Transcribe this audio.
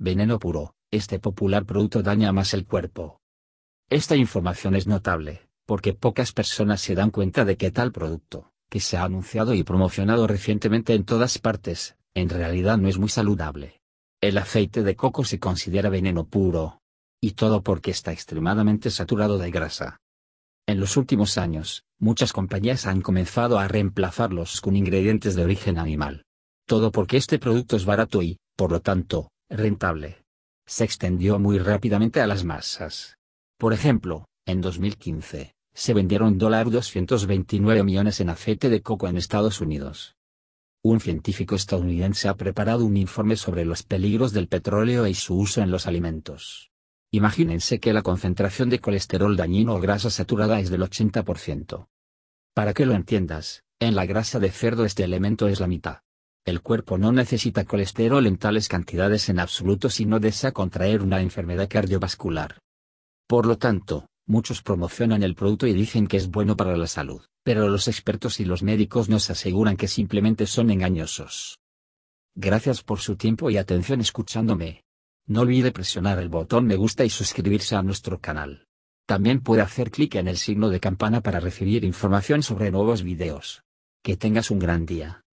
veneno puro, este popular producto daña más el cuerpo. Esta información es notable, porque pocas personas se dan cuenta de que tal producto, que se ha anunciado y promocionado recientemente en todas partes, en realidad no es muy saludable. El aceite de coco se considera veneno puro. Y todo porque está extremadamente saturado de grasa. En los últimos años, muchas compañías han comenzado a reemplazarlos con ingredientes de origen animal. Todo porque este producto es barato y, por lo tanto, rentable. Se extendió muy rápidamente a las masas. Por ejemplo, en 2015, se vendieron $229 millones en aceite de coco en Estados Unidos. Un científico estadounidense ha preparado un informe sobre los peligros del petróleo y su uso en los alimentos. Imagínense que la concentración de colesterol dañino o grasa saturada es del 80%. Para que lo entiendas, en la grasa de cerdo este elemento es la mitad. El cuerpo no necesita colesterol en tales cantidades en absoluto si no desea contraer una enfermedad cardiovascular. Por lo tanto, muchos promocionan el producto y dicen que es bueno para la salud, pero los expertos y los médicos nos aseguran que simplemente son engañosos. Gracias por su tiempo y atención escuchándome. No olvide presionar el botón me gusta y suscribirse a nuestro canal. También puede hacer clic en el signo de campana para recibir información sobre nuevos videos. Que tengas un gran día.